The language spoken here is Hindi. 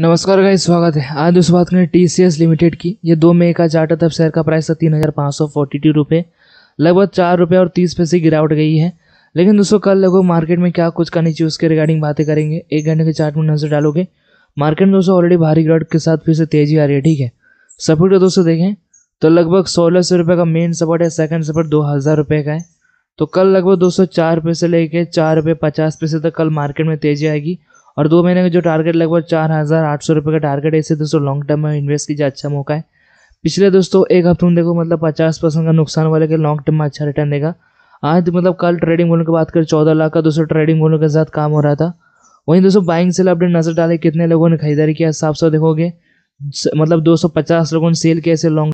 नमस्कार का स्वागत है आज उस बात करें टी सी एस लिमिटेड की ये दो मई का चार्टर तब शेयर का प्राइस था तीन हज़ार पाँच सौ फोर्टी टू रुपये लगभग चार रुपये और तीस पैसे गिरावट गई है लेकिन दोस्तों कल लगभग मार्केट में क्या कुछ करनी चाहिए उसके रिगार्डिंग बातें करेंगे एक घंटे के चार्ट में नजर डालोगे मार्केट में दोस्तों ऑलरेडी भारी गिरावट के साथ फिर से तेजी आ रही है ठीक है सपोर्ट दोस्तों देखें तो लगभग सोलह सौ रुपये का मेन सपोर्ट है सेकंड सपोर्ट दो हज़ार रुपये का है तो कल लगभग दो सौ चार रुपये से लेके चार रुपये पचास पैसे तक कल मार्केट में तेजी आएगी और दो महीने का जो टारगेट लगभग चार हज़ार आठ सौ रुपये का टारगेट है इसे दोस्तों लॉन्ग टर्म में इन्वेस्ट कीजिए अच्छा मौका है पिछले दोस्तों एक हफ्ते में देखो मतलब पचास परसेंट का नुकसान वाले के लॉन्ग टर्म में अच्छा रिटर्न देगा आज मतलब कल ट्रेडिंग बोलने की बात करें चौदह लाख का दोस्तों ट्रेडिंग वॉल्यूम के साथ काम हो रहा था वहीं दोस्तों बाइंग सेल अपडेट नजर डाले कितने लोगों ने खरीदारी किया साफ साफ देखोगे मतलब दो लोगों ने सेल किया इसे लॉन्ग